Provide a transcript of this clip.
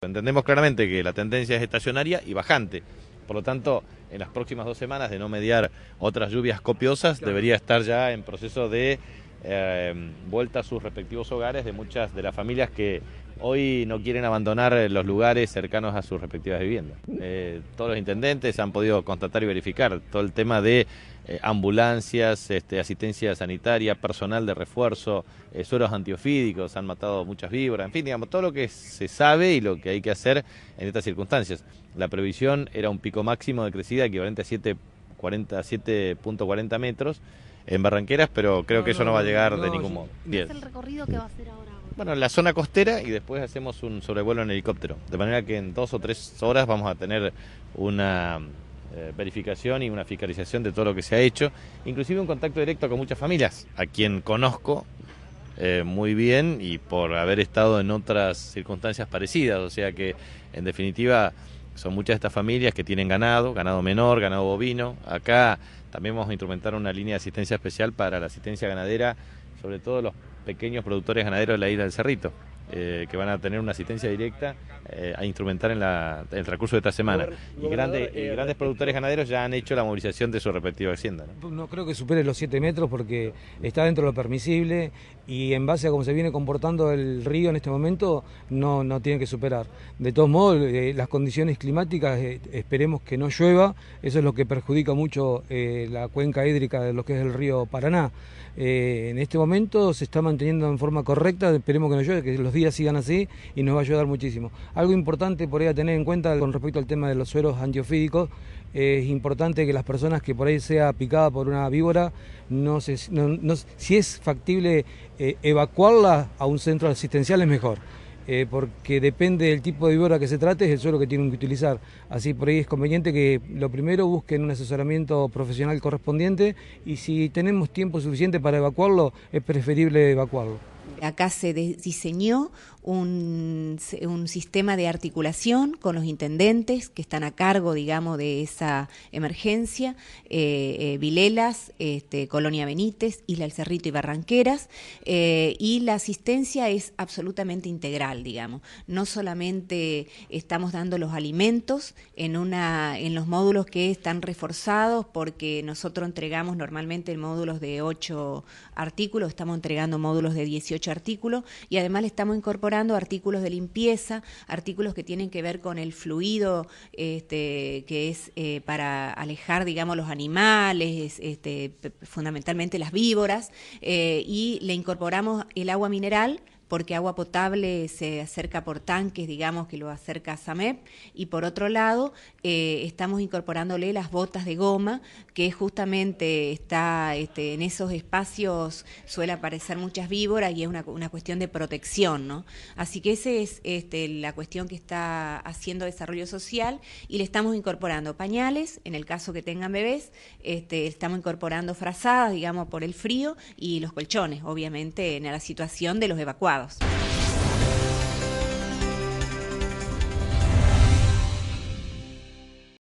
Entendemos claramente que la tendencia es estacionaria y bajante. Por lo tanto, en las próximas dos semanas, de no mediar otras lluvias copiosas, debería estar ya en proceso de eh, vuelta a sus respectivos hogares de muchas de las familias que hoy no quieren abandonar los lugares cercanos a sus respectivas viviendas. Mm. Eh, todos los intendentes han podido constatar y verificar todo el tema de eh, ambulancias, este, asistencia sanitaria, personal de refuerzo, suelos eh, sueros antiofídicos, han matado muchas víboras, en fin, digamos, todo lo que se sabe y lo que hay que hacer en estas circunstancias. La previsión era un pico máximo de crecida equivalente a 7.40 metros en Barranqueras, pero creo que eso no, va a llegar de ningún modo. es el recorrido que va a hacer ahora? bueno, la zona costera y después hacemos un sobrevuelo en helicóptero. De manera que en dos o tres horas vamos a tener una eh, verificación y una fiscalización de todo lo que se ha hecho, inclusive un contacto directo con muchas familias, a quien conozco eh, muy bien y por haber estado en otras circunstancias parecidas. O sea que, en definitiva, son muchas de estas familias que tienen ganado, ganado menor, ganado bovino. Acá también vamos a instrumentar una línea de asistencia especial para la asistencia ganadera sobre todo los pequeños productores ganaderos de la isla del Cerrito. Eh, que van a tener una asistencia directa eh, a instrumentar en, el recurso de esta semana. Y, eh, grandes productores ganaderos ya han hecho la movilización de su respectiva hacienda. ¿no? creo que supere los 7 metros porque está dentro de lo permisible y en base a cómo se viene comportando el río en este momento no, no tiene que superar. De todos modos, las condiciones climáticas esperemos que no llueva, eso es lo que perjudica mucho la cuenca hídrica de lo que es el río Paraná. en este momento se está manteniendo en forma correcta, esperemos que no llueva, que los sigan así y nos va a ayudar muchísimo. Algo importante por ahí a tener en cuenta con respecto al tema de los suelos antiofídicos, es importante que las personas que por ahí sea picada por una víbora, si es factible eh, evacuarla a un centro asistencial es mejor. Eh, porque depende del tipo de víbora que se trate, es el suelo que tienen que utilizar. Así por ahí es conveniente que lo primero busquen un asesoramiento profesional correspondiente y si tenemos tiempo suficiente para evacuarlo, es preferible evacuarlo acá se diseñó un, sistema de articulación con los intendentes que están a cargo, digamos, de esa emergencia, eh, eh, Vilelas, este, Colonia Benítez, Isla El Cerrito y Barranqueras, eh, y la asistencia es absolutamente integral, digamos. No solamente estamos dando los alimentos en, una, en los módulos que están reforzados, porque nosotros entregamos normalmente módulos de 8 artículos, estamos entregando módulos de 18 artículos, y además estamos incorporando artículos de limpieza, artículos que tienen que ver con el fluido este, que es eh, para alejar, digamos, los animales, este, fundamentalmente las víboras, eh, y le incorporamos el agua mineral porque agua potable se acerca por tanques, digamos, que lo acerca a SAMEP, y por otro lado, eh, estamos incorporándole las botas de goma, que justamente está este, en esos espacios suele aparecer muchas víboras y es una, cuestión de protección, ¿no? Así que esa es este, la cuestión que está haciendo desarrollo social y le estamos incorporando pañales, en el caso que tengan bebés, este, estamos incorporando frazadas, digamos, por el frío y los colchones, obviamente, en la situación de los evacuados. resultados.